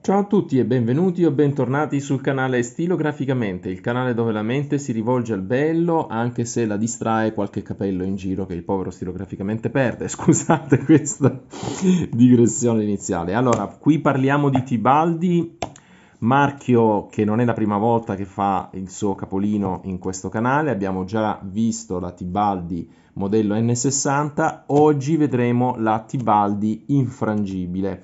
Ciao a tutti e benvenuti o bentornati sul canale Stilograficamente, il canale dove la mente si rivolge al bello anche se la distrae qualche capello in giro che il povero stilograficamente perde. Scusate questa digressione iniziale. Allora, qui parliamo di Tibaldi Marchio che non è la prima volta che fa il suo capolino in questo canale, abbiamo già visto la Tibaldi modello N60, oggi vedremo la Tibaldi infrangibile.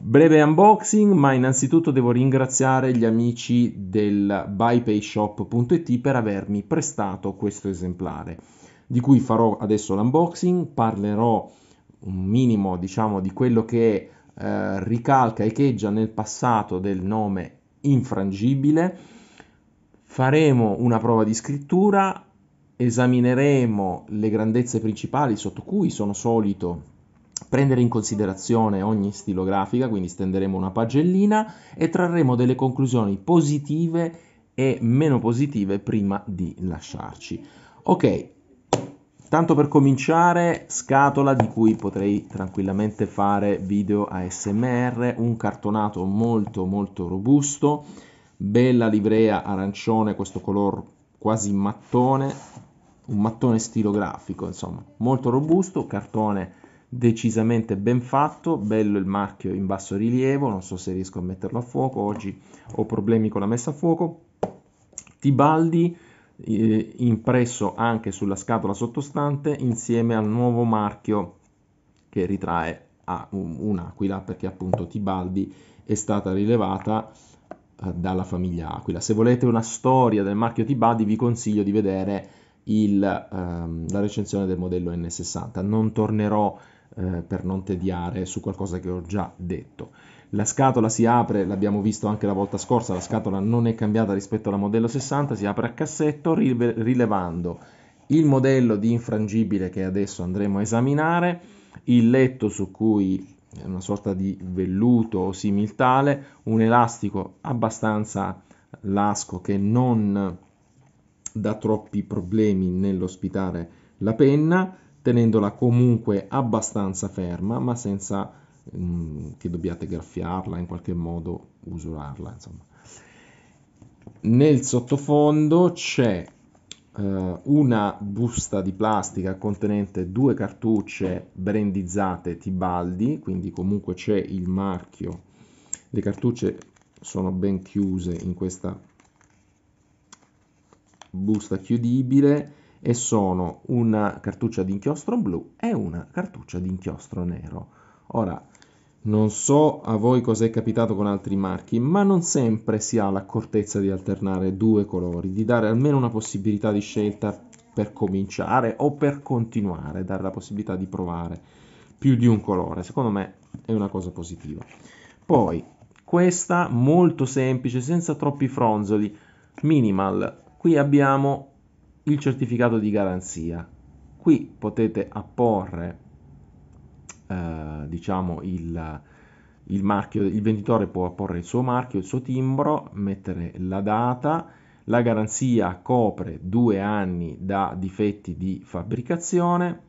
Breve unboxing, ma innanzitutto devo ringraziare gli amici del buypayshop.it per avermi prestato questo esemplare, di cui farò adesso l'unboxing, parlerò un minimo diciamo di quello che è eh, ricalca cheggia nel passato del nome infrangibile. Faremo una prova di scrittura, esamineremo le grandezze principali sotto cui sono solito prendere in considerazione ogni stilografica, quindi stenderemo una pagellina e trarremo delle conclusioni positive e meno positive prima di lasciarci. Ok, Tanto per cominciare, scatola di cui potrei tranquillamente fare video ASMR, un cartonato molto molto robusto, bella livrea arancione, questo color quasi mattone, un mattone stilografico, insomma, molto robusto, cartone decisamente ben fatto, bello il marchio in basso rilievo, non so se riesco a metterlo a fuoco, oggi ho problemi con la messa a fuoco. Tibaldi eh, impresso anche sulla scatola sottostante insieme al nuovo marchio che ritrae a un'aquila perché appunto Tibaldi è stata rilevata eh, dalla famiglia Aquila. Se volete una storia del marchio Tibaldi vi consiglio di vedere il, ehm, la recensione del modello N60. Non tornerò eh, per non tediare su qualcosa che ho già detto la scatola si apre, l'abbiamo visto anche la volta scorsa, la scatola non è cambiata rispetto alla modello 60, si apre a cassetto rilevando il modello di infrangibile che adesso andremo a esaminare, il letto su cui è una sorta di velluto o similtale, un elastico abbastanza lasco che non dà troppi problemi nell'ospitare la penna, tenendola comunque abbastanza ferma ma senza che mm, dobbiate graffiarla, in qualche modo usurarla, insomma. Nel sottofondo c'è eh, una busta di plastica contenente due cartucce brandizzate Tibaldi, quindi comunque c'è il marchio. Le cartucce sono ben chiuse in questa busta chiudibile e sono una cartuccia di inchiostro blu e una cartuccia di inchiostro nero. Ora, non so a voi cosa è capitato con altri marchi, ma non sempre si ha l'accortezza di alternare due colori, di dare almeno una possibilità di scelta per cominciare o per continuare, dare la possibilità di provare più di un colore. Secondo me è una cosa positiva. Poi, questa molto semplice, senza troppi fronzoli, minimal. Qui abbiamo il certificato di garanzia. Qui potete apporre eh, diciamo il, il, marchio, il venditore può apporre il suo marchio, il suo timbro, mettere la data, la garanzia copre due anni da difetti di fabbricazione,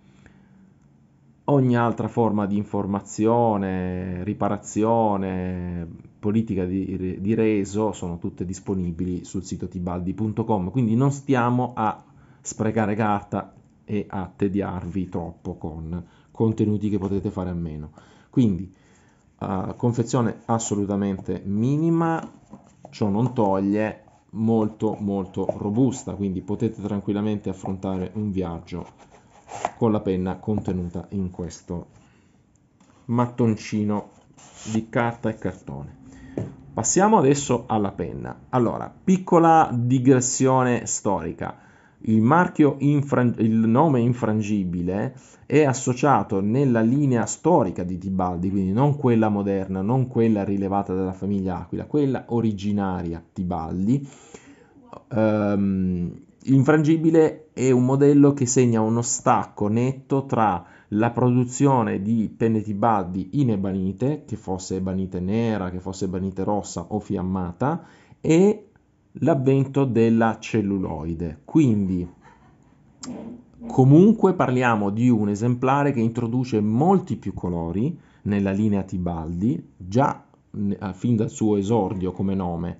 ogni altra forma di informazione, riparazione, politica di, di, reso sono tutte disponibili sul sito tibaldi.com, quindi non stiamo a sprecare carta e a tediarvi troppo con contenuti che potete fare a meno. Quindi uh, confezione assolutamente minima, ciò non toglie molto molto robusta, quindi potete tranquillamente affrontare un viaggio con la penna contenuta in questo mattoncino di carta e cartone. Passiamo adesso alla penna. Allora, piccola digressione storica il, marchio infran- il nome infrangibile è associato nella linea storica di Tibaldi, quindi non quella moderna, non quella rilevata dalla famiglia Aquila, quella originaria Tibaldi. Um, infrangibile è un modello che segna uno stacco netto tra la produzione di penne Tibaldi in ebanite, che fosse ebanite nera, che fosse ebanite rossa o fiammata, e l'avvento della celluloide. Quindi comunque parliamo di un esemplare che introduce molti più colori nella linea Tibaldi, già eh, fin dal suo esordio come nome.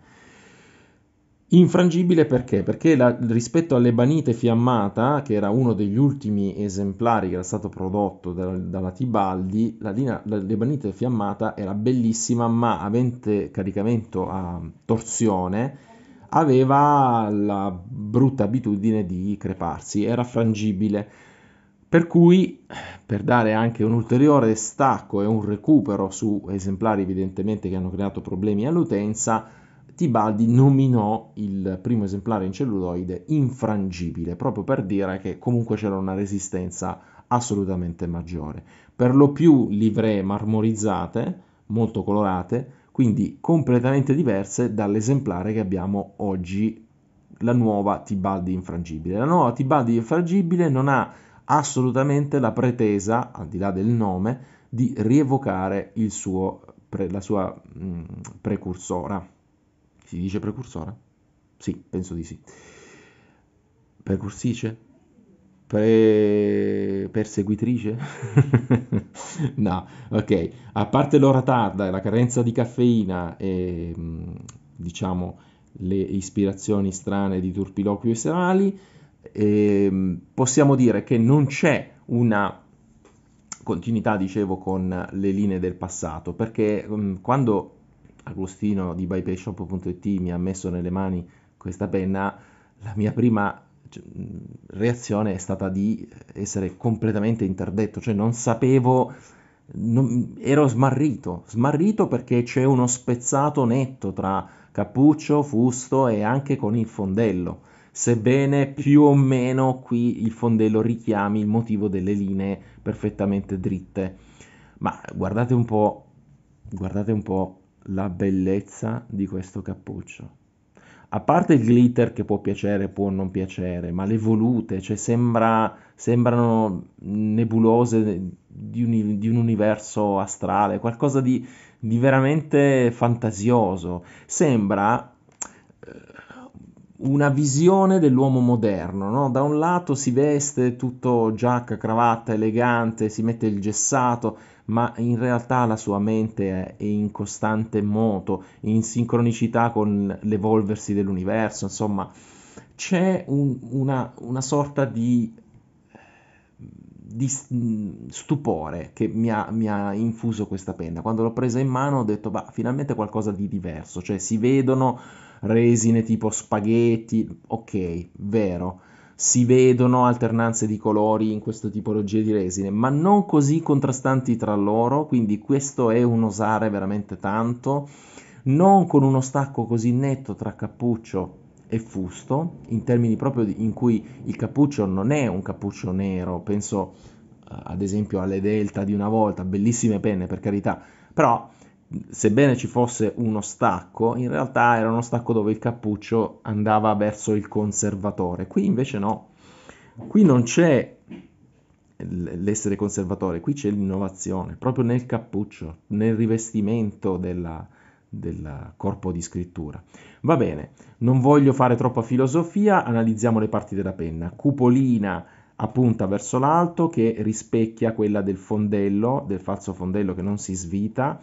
Infrangibile perché? Perché la, rispetto all'ebanite fiammata, che era uno degli ultimi esemplari che era stato prodotto da, dalla Tibaldi, la linea, l'ebanite fiammata era bellissima ma avente caricamento a torsione aveva la brutta abitudine di creparsi, era frangibile. Per cui, per dare anche un ulteriore stacco e un recupero su esemplari evidentemente che hanno creato problemi all'utenza, Tibaldi nominò il primo esemplare in celluloide infrangibile, proprio per dire che comunque c'era una resistenza assolutamente maggiore. Per lo più livree marmorizzate, molto colorate, quindi completamente diverse dall'esemplare che abbiamo oggi, la nuova Tibaldi infrangibile. La nuova Tibaldi infrangibile non ha assolutamente la pretesa, al di là del nome, di rievocare suo, pre, la sua mh, mm, precursora. Si dice precursora? Sì, penso di sì. Precursice? Pre... perseguitrice? no, ok. A parte l'ora tarda, e la carenza di caffeina e diciamo le ispirazioni strane di turpiloquio serali, eh, possiamo dire che non c'è una continuità, dicevo, con le linee del passato, perché mh, quando Agostino di bypayshop.it mi ha messo nelle mani questa penna, la mia prima cioè, reazione è stata di essere completamente interdetto, cioè non sapevo, non, ero smarrito, smarrito perché c'è uno spezzato netto tra cappuccio, fusto e anche con il fondello, sebbene più o meno qui il fondello richiami il motivo delle linee perfettamente dritte. Ma guardate un po', guardate un po' la bellezza di questo cappuccio a parte il glitter che può piacere, può non piacere, ma le volute, cioè sembra, sembrano nebulose di un, di un, universo astrale, qualcosa di, di veramente fantasioso. Sembra eh, una visione dell'uomo moderno, no? da un lato si veste tutto giacca, cravatta, elegante, si mette il gessato, ma in realtà la sua mente è in costante moto, in sincronicità con l'evolversi dell'universo, insomma c'è un, una, una, sorta di, di, mm, stupore che mi ha, mi ha infuso questa penna. Quando l'ho presa in mano ho detto, bah, finalmente qualcosa di diverso, cioè si vedono resine tipo spaghetti, ok, vero si vedono alternanze di colori in questa tipologia di resine, ma non così contrastanti tra loro, quindi questo è un osare veramente tanto, non con uno stacco così netto tra cappuccio e fusto, in termini proprio in cui il cappuccio non è un cappuccio nero, penso eh, ad esempio alle Delta di una volta, bellissime penne per carità, però sebbene ci fosse uno stacco, in realtà era uno stacco dove il cappuccio andava verso il conservatore. Qui invece no, qui non c'è l'essere conservatore, qui c'è l'innovazione, proprio nel cappuccio, nel rivestimento della, del corpo di scrittura. Va bene, non voglio fare troppa filosofia, analizziamo le parti della penna. Cupolina appunta verso l'alto che rispecchia quella del fondello, del falso fondello che non si svita,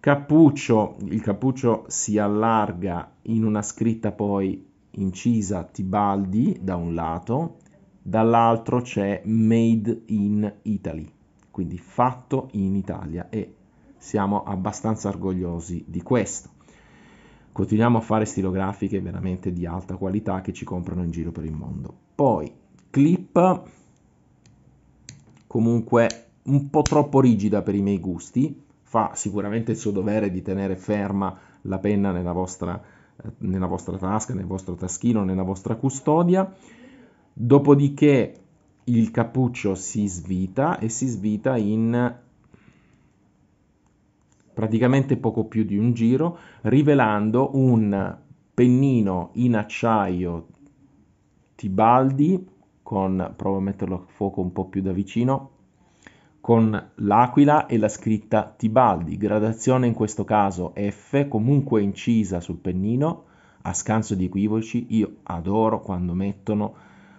Cappuccio, il cappuccio si allarga in una scritta poi incisa Tibaldi da un lato, dall'altro c'è Made in Italy, quindi fatto in Italia e siamo abbastanza orgogliosi di questo. Continuiamo a fare stilografiche veramente di alta qualità che ci comprano in giro per il mondo. Poi clip comunque un po' troppo rigida per i miei gusti, fa sicuramente il suo dovere di tenere ferma la penna nella vostra, eh, nella vostra tasca, nel vostro taschino, nella vostra custodia. Dopodiché il cappuccio si svita e si svita in praticamente poco più di un giro, rivelando un pennino in acciaio Tibaldi con provo a metterlo a fuoco un po' più da vicino con l'aquila e la scritta Tibaldi, gradazione in questo caso F, comunque incisa sul pennino, a scanso di equivoci, io adoro quando mettono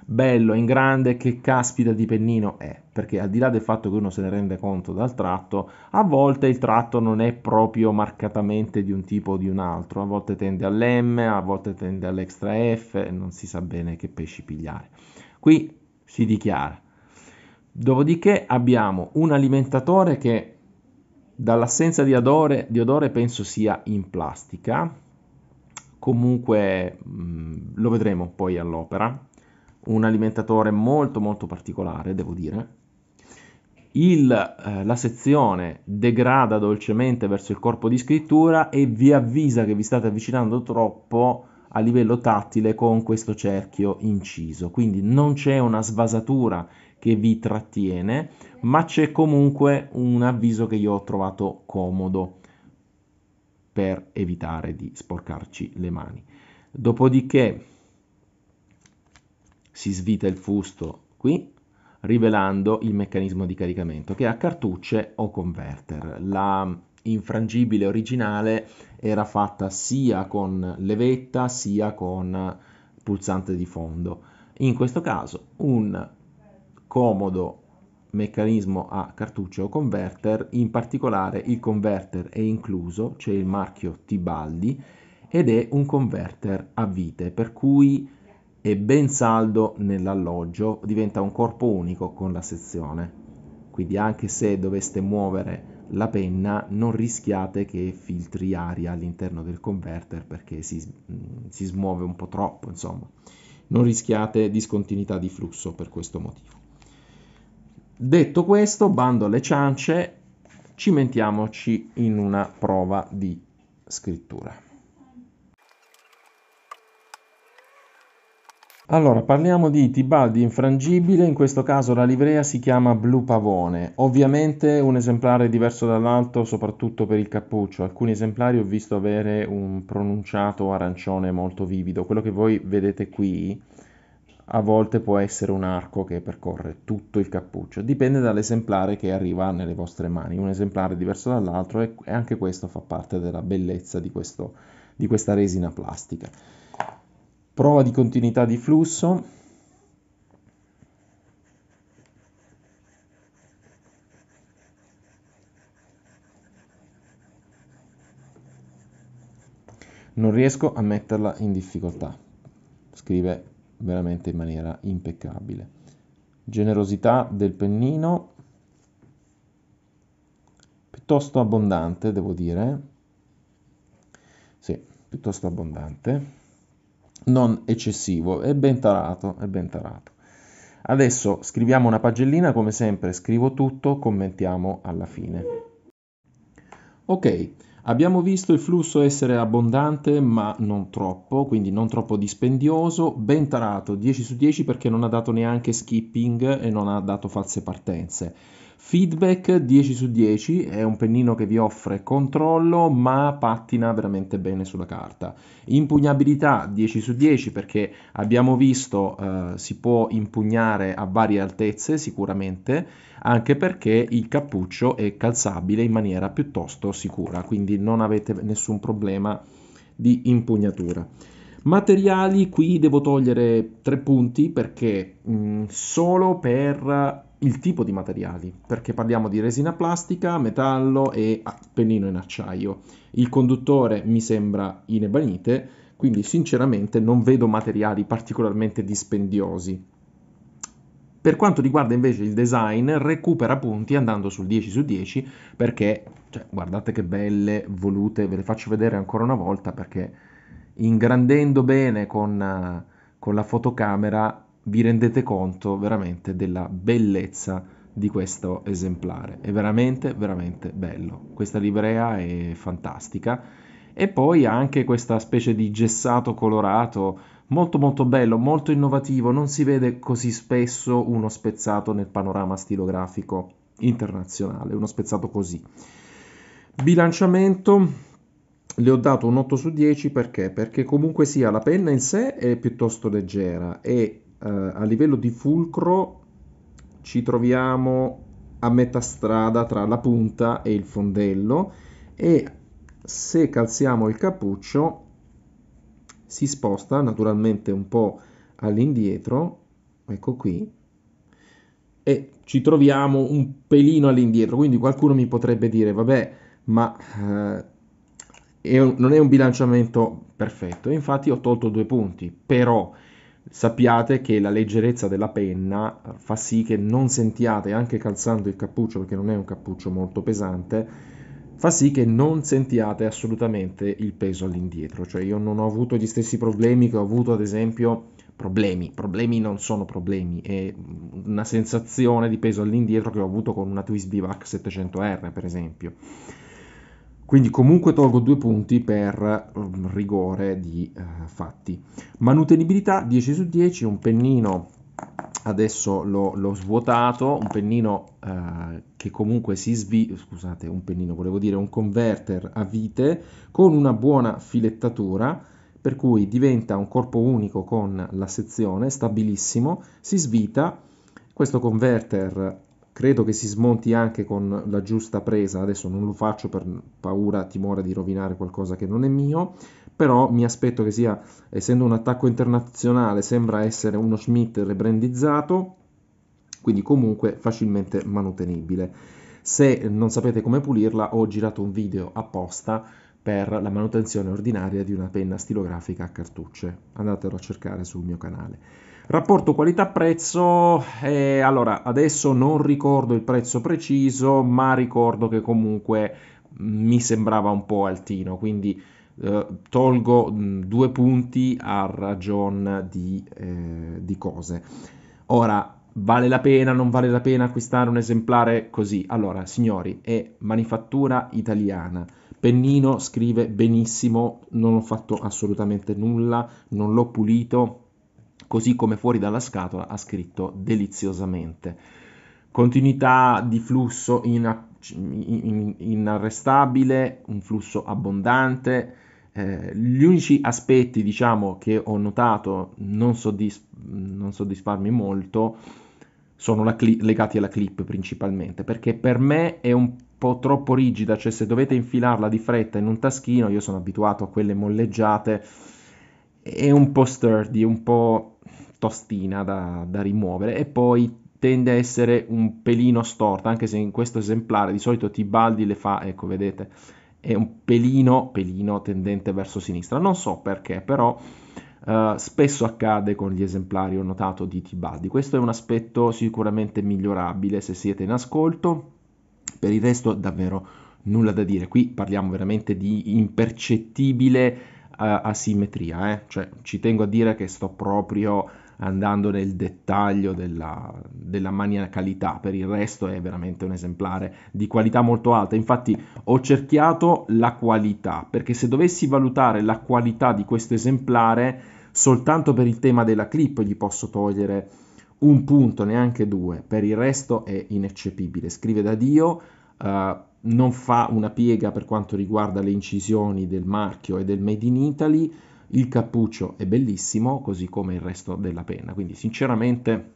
bello in grande che caspita di pennino è, perché al di là del fatto che uno se ne rende conto dal tratto, a volte il tratto non è proprio marcatamente di un tipo o di un altro, a volte tende all'M, a volte tende all'extra F, non si sa bene che pesci pigliare. Qui si dichiara Dopodiché abbiamo un alimentatore che dall'assenza di odore, di odore penso sia in plastica, comunque mm, lo vedremo poi all'opera, un alimentatore molto molto particolare devo dire. Il, eh, la sezione degrada dolcemente verso il corpo di scrittura e vi avvisa che vi state avvicinando troppo a livello tattile con questo cerchio inciso, quindi non c'è una svasatura che vi trattiene, ma c'è comunque un avviso che io ho trovato comodo per evitare di sporcarci le mani. Dopodiché si svita il fusto qui, rivelando il meccanismo di caricamento che è a cartucce o converter. La infrangibile originale era fatta sia con levetta sia con pulsante di fondo. In questo caso un comodo meccanismo a cartuccio converter, in particolare il converter è incluso, c'è il marchio Tibaldi ed è un converter a vite, per cui è ben saldo nell'alloggio, diventa un corpo unico con la sezione. Quindi anche se doveste muovere la penna non rischiate che filtri aria all'interno del converter perché si, mm, si smuove un po' troppo, insomma. Non rischiate discontinuità di flusso per questo motivo. Detto questo, bando alle ciance, cimentiamoci in una prova di scrittura. Allora, parliamo di Tibaldi infrangibile, in questo caso la livrea si chiama Blu Pavone, ovviamente un esemplare diverso dall'altro soprattutto per il cappuccio, alcuni esemplari ho visto avere un pronunciato arancione molto vivido, quello che voi vedete qui a volte può essere un arco che percorre tutto il cappuccio, dipende dall'esemplare che arriva nelle vostre mani, un esemplare diverso dall'altro e anche questo fa parte della bellezza di, questo, di questa resina plastica prova di continuità di flusso, non riesco a metterla in difficoltà. Scrive veramente in maniera impeccabile. Generosità del pennino, piuttosto abbondante, devo dire. Sì, piuttosto abbondante non eccessivo, è ben tarato, è ben tarato. Adesso scriviamo una pagellina, come sempre scrivo tutto, commentiamo alla fine. Ok, abbiamo visto il flusso essere abbondante ma non troppo, quindi non troppo dispendioso, ben tarato, 10 su 10 perché non ha dato neanche skipping e non ha dato false partenze. Feedback 10 su 10 è un pennino che vi offre controllo ma pattina veramente bene sulla carta. Impugnabilità 10 su 10 perché abbiamo visto eh, si può impugnare a varie altezze sicuramente anche perché il cappuccio è calzabile in maniera piuttosto sicura quindi non avete nessun problema di impugnatura. Materiali qui devo togliere 3 punti perché mh, mm, solo per il tipo di materiali, perché parliamo di resina plastica, metallo e ah, pennino in acciaio. Il conduttore mi sembra in ebanite, quindi sinceramente non vedo materiali particolarmente dispendiosi. Per quanto riguarda invece il design, recupera punti andando sul 10 su 10 perché, cioè, guardate che belle volute, ve le faccio vedere ancora una volta perché ingrandendo bene con, eh, con la fotocamera vi rendete conto veramente della bellezza di questo esemplare. È veramente, veramente bello. Questa livrea è fantastica. E poi anche questa specie di gessato colorato, molto molto bello, molto innovativo, non si vede così spesso uno spezzato nel panorama stilografico internazionale, uno spezzato così. Bilanciamento le ho dato un 8 su 10 perché? Perché comunque sia la penna in sé è piuttosto leggera e eh, a livello di fulcro ci troviamo a metà strada tra la punta e il fondello e se calziamo il cappuccio si sposta naturalmente un po' all'indietro, ecco qui, e ci troviamo un pelino all'indietro, quindi qualcuno mi potrebbe dire, vabbè, ma eh, è un, non è un bilanciamento perfetto, infatti ho tolto due punti, però sappiate che la leggerezza della penna fa sì che non sentiate, anche calzando il cappuccio, perché non è un cappuccio molto pesante, fa sì che non sentiate assolutamente il peso all'indietro. Cioè io non ho avuto gli stessi problemi che ho avuto ad esempio problemi, problemi non sono problemi, è una sensazione di peso all'indietro che ho avuto con una Twist Bivac 700R per esempio. Quindi comunque tolgo due punti per mm, rigore di eh, fatti. Manutenibilità 10 su 10, un pennino adesso l'ho, l'ho, svuotato, un pennino eh, che comunque si svia, scusate, un pennino, volevo dire un converter a vite con una buona filettatura, per cui diventa un corpo unico con la sezione, stabilissimo, si svita, questo converter credo che si smonti anche con la giusta presa, adesso non lo faccio per paura, timore di rovinare qualcosa che non è mio, però mi aspetto che sia, essendo un attacco internazionale, sembra essere uno Schmidt rebrandizzato, quindi comunque facilmente manutenibile. Se non sapete come pulirla, ho girato un video apposta per la manutenzione ordinaria di una penna stilografica a cartucce. Andatelo a cercare sul mio canale. Rapporto qualità-prezzo, eh, allora adesso non ricordo il prezzo preciso, ma ricordo che comunque mm, mi sembrava un po' altino, quindi eh, tolgo mh, mm, due punti a ragion di, eh, di cose. Ora, vale la pena, non vale la pena acquistare un esemplare così? Allora, signori, è manifattura italiana. Pennino scrive benissimo, non ho fatto assolutamente nulla, non l'ho pulito così come fuori dalla scatola ha scritto deliziosamente. Continuità di flusso in, in, inarrestabile, un flusso abbondante. Eh, gli unici aspetti, diciamo, che ho notato non, soddisf- non soddisfarmi molto sono cli- legati alla clip principalmente, perché per me è un po' troppo rigida, cioè se dovete infilarla di fretta in un taschino, io sono abituato a quelle molleggiate, è un po' sturdy, un po' tostina da, da rimuovere e poi tende a essere un pelino storta, anche se in questo esemplare di solito Tibaldi le fa, ecco vedete, è un pelino, pelino tendente verso sinistra. Non so perché, però eh, spesso accade con gli esemplari, ho notato, di Tibaldi. Questo è un aspetto sicuramente migliorabile se siete in ascolto. Per il resto davvero nulla da dire. Qui parliamo veramente di impercettibile asimmetria, eh? cioè ci tengo a dire che sto proprio andando nel dettaglio della, della, maniacalità, per il resto è veramente un esemplare di qualità molto alta, infatti ho cerchiato la qualità, perché se dovessi valutare la qualità di questo esemplare, soltanto per il tema della clip gli posso togliere un punto, neanche due, per il resto è ineccepibile, scrive da Dio, uh, non fa una piega per quanto riguarda le incisioni del marchio e del Made in Italy, il cappuccio è bellissimo, così come il resto della penna, quindi sinceramente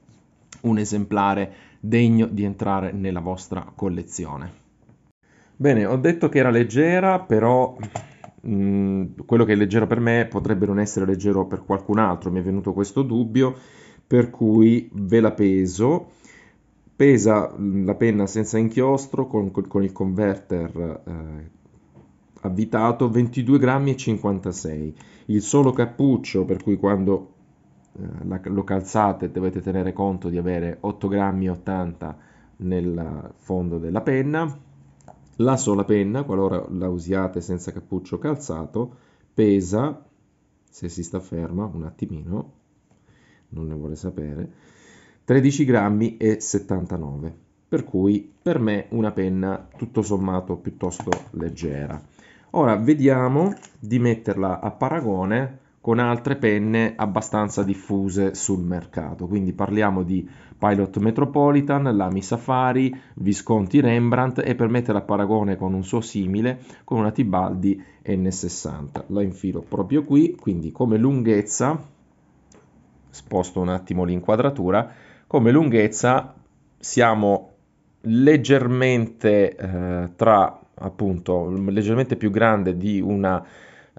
un esemplare degno di entrare nella vostra collezione. Bene, ho detto che era leggera, però mh, mm, quello che è leggero per me potrebbe non essere leggero per qualcun altro, mi è venuto questo dubbio, per cui ve la peso pesa mm, la penna senza inchiostro con, con il converter eh, avvitato 22 grammi e 56 il solo cappuccio per cui quando eh, la, lo calzate dovete tenere conto di avere 8 grammi 80 nel fondo della penna la sola penna qualora la usiate senza cappuccio calzato pesa se si sta ferma un attimino non ne vuole sapere 13 grammi e 79 per cui per me una penna tutto sommato piuttosto leggera ora vediamo di metterla a paragone con altre penne abbastanza diffuse sul mercato. Quindi parliamo di Pilot Metropolitan, Lamy Safari, Visconti Rembrandt e per metterla a paragone con un suo simile con una Tibaldi N60. La infilo proprio qui, quindi come lunghezza, sposto un attimo l'inquadratura, come lunghezza siamo leggermente eh, tra appunto leggermente più grande di una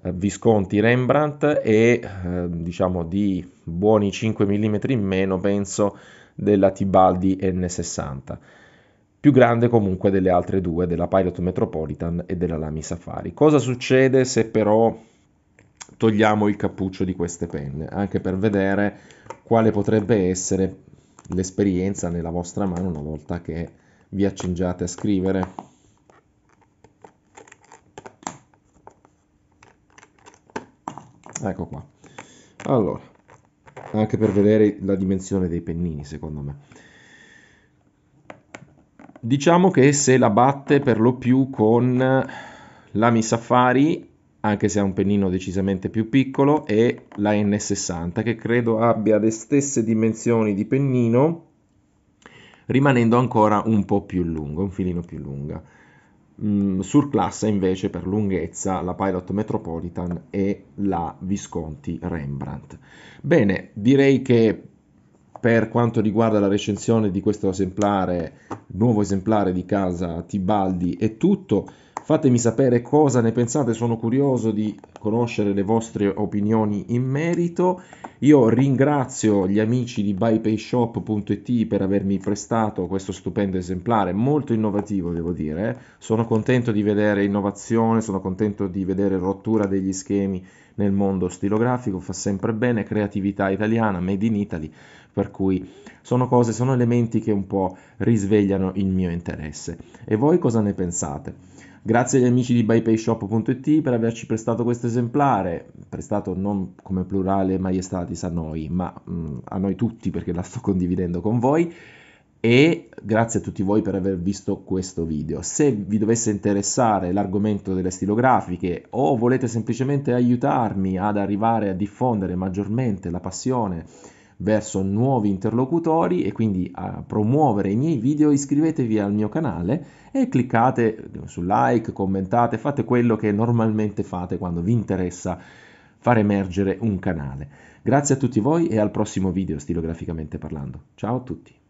eh, Visconti Rembrandt e eh, diciamo di buoni 5 mm in meno penso della Tibaldi N60 più grande comunque delle altre due della Pilot Metropolitan e della Lamy Safari cosa succede se però togliamo il cappuccio di queste penne anche per vedere quale potrebbe essere l'esperienza nella vostra mano una volta che vi accingiate a scrivere. Ecco qua. Allora, anche per vedere la dimensione dei pennini, secondo me. Diciamo che se la batte per lo più con l'Ami Safari anche se ha un pennino decisamente più piccolo, e la N60 che credo abbia le stesse dimensioni di pennino, rimanendo ancora un po' più lunga, un filino più lunga. Mm, sur classe invece per lunghezza la Pilot Metropolitan e la Visconti Rembrandt. Bene, direi che per quanto riguarda la recensione di questo esemplare, nuovo esemplare di casa Tibaldi è tutto. Fatemi sapere cosa ne pensate, sono curioso di conoscere le vostre opinioni in merito. Io ringrazio gli amici di buypayshop.it per avermi prestato questo stupendo esemplare, molto innovativo devo dire. Sono contento di vedere innovazione, sono contento di vedere rottura degli schemi nel mondo stilografico, fa sempre bene, creatività italiana, made in Italy. Per cui sono cose, sono elementi che un po' risvegliano il mio interesse. E voi cosa ne pensate? Grazie agli amici di bypayshop.it per averci prestato questo esemplare, prestato non come plurale maiestatis a noi, ma mh, mm, a noi tutti perché la sto condividendo con voi e grazie a tutti voi per aver visto questo video. Se vi dovesse interessare l'argomento delle stilografiche o volete semplicemente aiutarmi ad arrivare a diffondere maggiormente la passione verso nuovi interlocutori e quindi a promuovere i miei video iscrivetevi al mio canale e cliccate su like, commentate, fate quello che normalmente fate quando vi interessa far emergere un canale. Grazie a tutti voi e al prossimo video stilograficamente parlando. Ciao a tutti!